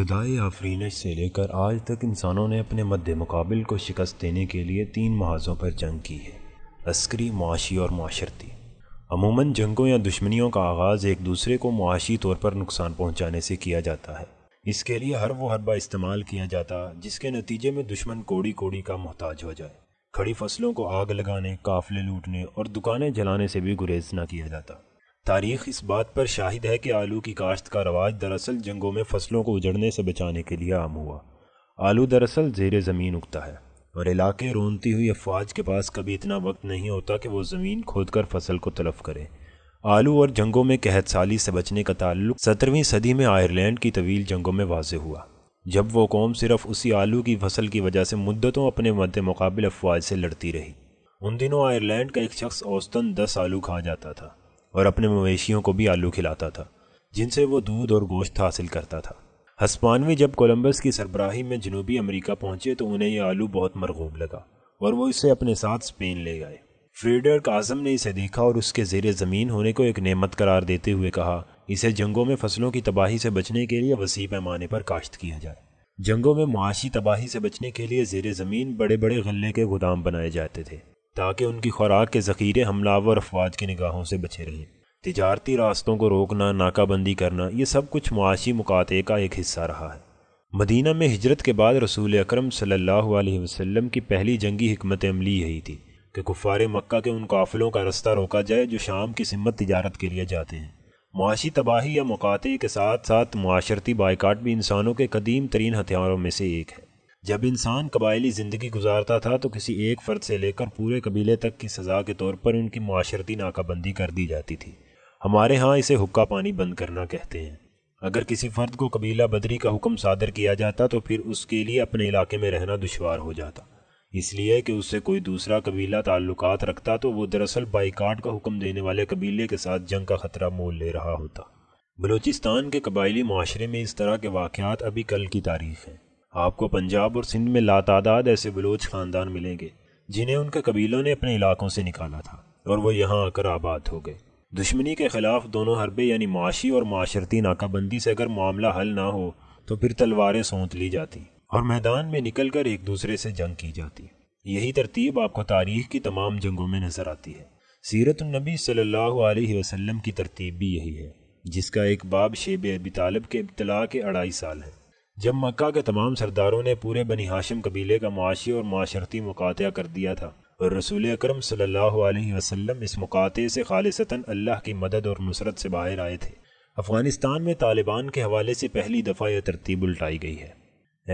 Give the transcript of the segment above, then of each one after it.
इब्तदाई आफरीनश से लेकर आज तक इंसानों ने अपने मद्द मुकाबल को शिकस्त देने के लिए तीन महाजों पर जंग की है अस्करी मुआशी और माशरती अमूमन जंगों या दुश्मनियों का आगाज़ एक दूसरे को मुआशी तौर पर नुकसान पहुंचाने से किया जाता है इसके लिए हर वो हरबा इस्तेमाल किया जाता जिसके नतीजे में दुश्मन कोड़ी कोड़ी का मोहताज हो जाए खड़ी फसलों को आग लगाने काफले लूटने और दुकानें जलाने से भी गुरेज ना किया जाता तारीख इस बात पर शाहिद है कि आलू की काश्त का रवाज दरअसल जंगों में फसलों को उजड़ने से बचाने के लिए आम हुआ आलू दरअसल जेर ज़मीन उगता है और इलाके रोनती हुई अफवाज के पास कभी इतना वक्त नहीं होता कि वो ज़मीन खोद कर फसल को तलफ करे आलू और जंगों में कहत साली से बचने का ताल्लुक सत्रहवीं सदी में आयरलैंड की तवील जंगों में वाज हुआ जब वो कौम सिर्फ उसी आलू की फसल की वजह से मुद्दतों अपने मद मुकाबल अफवाज से लड़ती रही उन दिनों आयरलैंड का एक शख्स औसतन दस आलू खा जाता था और अपने मवेशियों को भी आलू खिलाता था जिनसे वो दूध और गोश्त हासिल करता था हस्पानवी जब कोलंबस की सरबराही में जनूबी अमेरिका पहुंचे तो उन्हें यह आलू बहुत मरगूब लगा और वो इसे अपने साथ स्पेन ले गए फ्रीडर काजम ने इसे देखा और उसके जेर ज़मीन होने को एक नेमत करार देते हुए कहा इसे जंगों में फसलों की तबाही से बचने के लिए वसी पैमाने पर काश्त किया जाए जंगों में मुआशी तबाही से बचने के लिए जेर ज़मीन बड़े बड़े गले के गोदाम बनाए जाते थे ताकि उनकी खुराक के ज़ख़ीरे हमलावर अफवाज की निगाहों से बचे रहें तजारती रास्तों को रोकना नाकाबंदी करना ये सब कुछ मुआशी मुकाते का एक हिस्सा रहा है मदीना में हिजरत के बाद रसूल अक्रम सल्ला वसम की पहली जंगी हमत अमली यही थी कि कुफ़ार मक्का के उन काफ़िलों का रास्ता रोका जाए जो शाम की सिमत तजारत के लिए जाते हैं मुआशी तबाही या मुकाते के साथ साथ माशरती बाइकाट भी इंसानों के कदीम तरीन हथियारों में से एक है जब इंसान कबायली ज़िंदगी गुजारता था तो किसी एक फ़र्द से लेकर पूरे कबीले तक की सज़ा के तौर पर उनकी माशरती नाकाबंदी कर दी जाती थी हमारे यहाँ इसे हुक्का पानी बंद करना कहते हैं अगर किसी फ़र्द को कबीला बदरी का हुक्म सादर किया जाता तो फिर उसके लिए अपने इलाके में रहना दुशवार हो जाता इसलिए कि उससे कोई दूसरा कबीला ताल्लुक रखता तो वो दरअसल बाइकाट का हुक्म देने वाले कबीले के साथ जंग का ख़तरा मोल ले रहा होता बलूचिस्तान के कबायली माशरे में इस तरह के वाक़ अभी कल की तारीख हैं आपको पंजाब और सिंध में लातादाद ऐसे बलोच खानदान मिलेंगे जिन्हें उनके कबीलों ने अपने इलाकों से निकाला था और वो यहाँ आकर आबाद हो गए दुश्मनी के खिलाफ दोनों हरबे यानी माशी और माशरती नाकाबंदी से अगर मामला हल ना हो तो फिर तलवारें सौंत ली जाती और मैदान में निकलकर एक दूसरे से जंग की जाती यही तरतीब आपको तारीख की तमाम जंगों में नजर आती है सीरतुलनबी नबी सल्लल्लाहु अलैहि वसल्लम की तरतीब भी यही है जिसका एक बाब शेब अबी तालब के इब्तला के अढ़ाई साल है जब मक्का के तमाम सरदारों ने पूरे बनी हाशिम कबीले का मुआशी और माशरती मुकात कर दिया था और रसूल अक्रम सम इस मुकाते से खालसता अल्लाह की मदद और नुसरत से बाहर आए थे अफगानिस्तान में तालिबान के हवाले से पहली दफ़ा यह तरतीब उल्टाई गई है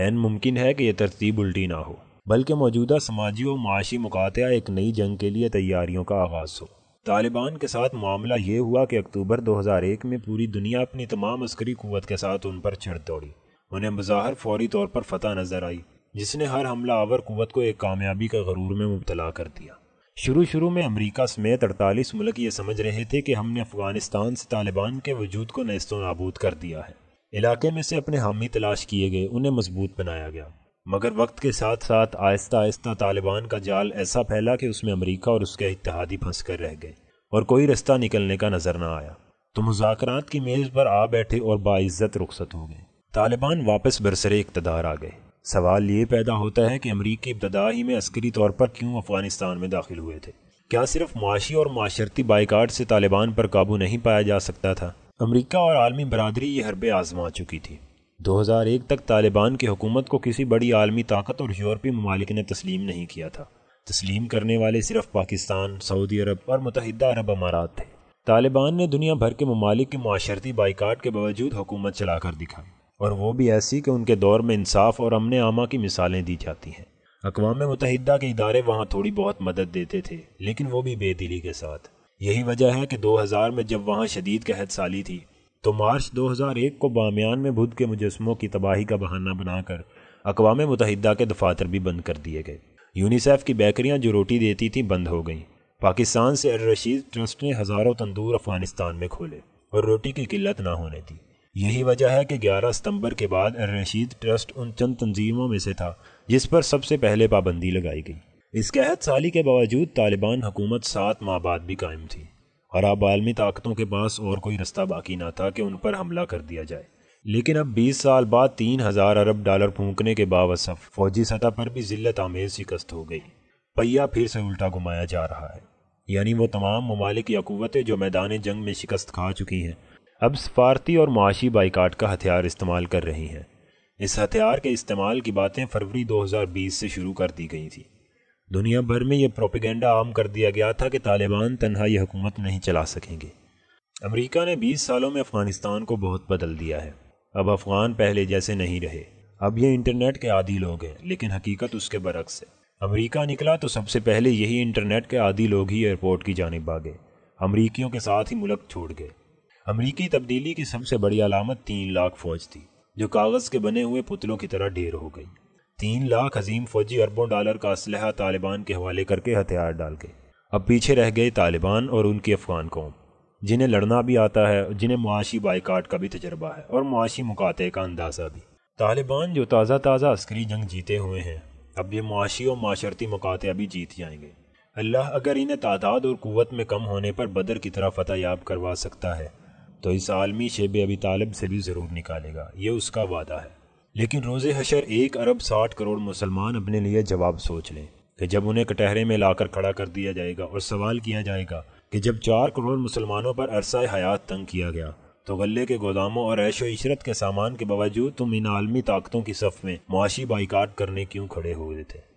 एन मुमकिन है कि यह तरतीब उल्टी ना हो बल्कि मौजूदा समाजी और माशी मुकात एक नई जंग के लिए तैयारियों का आगाज़ हो तालिबान के साथ मामला ये हुआ कि अक्टूबर एक में पूरी दुनिया अपनी तमाम अस्करी क़वत के साथ उन पर चढ़ दौड़ी उन्हें मज़ाहर फौरी तौर पर फतह नजर आई जिसने हर हमला आवर कुत को एक कामयाबी का गरूर में मुबतला कर दिया शुरू शुरू में अमरीका समेत अड़तालीस मुल्क ये समझ रहे थे कि हमने अफगानिस्तान से तालिबान के वजूद को नस्तों नबूद कर दिया है इलाके में से अपने हामी तलाश किए गए उन्हें मजबूत बनाया गया मगर वक्त के साथ साथ आहिस्ता आहिस्ता तालिबान का जाल ऐसा फैला कि उसमें अमरीका और उसके इतिहादी फंस कर रह गए और कोई रास्ता निकलने का नज़र न आया तो मुजात की मेज़ पर आ बैठे और बाइज़्ज़त रुखसत हो गए तालिबान वापस बरसर इकतदार आ गए सवाल ये पैदा होता है कि अमरीकी इब्तदा ही में अस्करी तौर पर क्यों अफगानिस्तान में दाखिल हुए थे क्या सिर्फ माशी और माशरती बाइकाट से तालिबान पर काबू नहीं पाया जा सकता था अमरीका और आलमी बरदरी ये हरबे आजमा चुकी थी 2001 तक तालिबान की हुकूमत को किसी बड़ी आलमी ताकत और यूरोपी ममालिक ने तस्लीम नहीं किया था तस्लीम करने वाले सिर्फ पाकिस्तान सऊदी अरब और मतहद अरब अमारात थे तालिबान ने दुनिया भर के ममालिक के माशरती बाइकाट के बावजूद हुकूमत चलाकर दिखाई और वो भी ऐसी कि उनके दौर में इंसाफ और अमन आमा की मिसालें दी जाती हैं अकवाम मुतहदा के इदारे वहाँ थोड़ी बहुत मदद देते थे लेकिन वो भी बेदिली के साथ यही वजह है कि 2000 में जब वहाँ शदीद कहत साली थी तो मार्च 2001 को बामियान में बुद्ध के मुजस्मों की तबाही का बहाना बनाकर अकवा मुतहदा के दफातर भी बंद कर दिए गए यूनिसेफ की बेकरियाँ जो रोटी देती थी बंद हो गईं पाकिस्तान से अर रशीद ट्रस्ट ने हज़ारों तंदूर अफगानिस्तान में खोले और रोटी की किल्लत ना होने दी यही वजह है कि 11 सितंबर के बाद रशीद ट्रस्ट उन चंद तंजीमों में से था जिस पर सबसे पहले पाबंदी लगाई गई इसके अहत साली के बावजूद तालिबान हुकूमत सात माह बाद भी कायम थी और अब आलमी ताकतों के पास और कोई रास्ता बाकी ना था कि उन पर हमला कर दिया जाए लेकिन अब 20 साल बाद तीन हज़ार अरब डॉलर फूंकने के बावसफ फौजी सतह पर भी जिल्लत आमेज शिकस्त हो गई पहिया फिर से उल्टा घुमाया जा रहा है यानी वो तमाम ममालिकवतें जो मैदान जंग में शिकस्त खा चुकी हैं अब सफारती और माशी बाइकाट का हथियार इस्तेमाल कर रही हैं इस हथियार के इस्तेमाल की बातें फरवरी 2020 से शुरू कर दी गई थी दुनिया भर में यह प्रोपिगेंडा आम कर दिया गया था कि तालिबान तनहा यह हुकूमत नहीं चला सकेंगे अमरीका ने बीस सालों में अफगानिस्तान को बहुत बदल दिया है अब अफगान पहले जैसे नहीं रहे अब ये इंटरनेट के आदि लोग हैं लेकिन हकीकत उसके बरक्स है अमेरिका निकला तो सबसे पहले यही इंटरनेट के आदि लोग ही एयरपोर्ट की जानब गए अमरीकियों के साथ ही मुल्क छोड़ गए अमरीकी तब्दीली की सबसे बड़ी अलामत तीन लाख फौज थी जो कागज़ के बने हुए पुतलों की तरह ढेर हो गई तीन लाख अजीम फौजी अरबों डॉलर का असलहा तालिबान के हवाले करके हथियार डाल गए अब पीछे रह गए तालिबान और उनकी अफगान कौम जिन्हें लड़ना भी आता है जिन्हें मुआशी बाइकाट का भी तजर्बा है और मुआशी मुकाते का अंदाज़ा भी तालिबान जो ताज़ा ताज़ा अस्करी जंग जीते हुए हैं अब ये मुआशी और माशरती मुकाते भी जीत जाएंगे अल्लाह अगर इन्हें तादाद और कुत में कम होने पर बदर की तरह फतह याब करवा सकता है तो इस आलमी शेब अबी तालब से भी ज़रूर निकालेगा ये उसका वादा है लेकिन रोज़ हशर एक अरब साठ करोड़ मुसलमान अपने लिए जवाब सोच लें कि जब उन्हें कटहरे में लाकर खड़ा कर दिया जाएगा और सवाल किया जाएगा कि जब चार करोड़ मुसलमानों पर अरसा हयात तंग किया गया तो गले के गोदामों और ऐशो इशरत के सामान के बावजूद तुम इन आलमी ताकतों की सफ में मुआशी बाइकाट करने क्यों खड़े हुए थे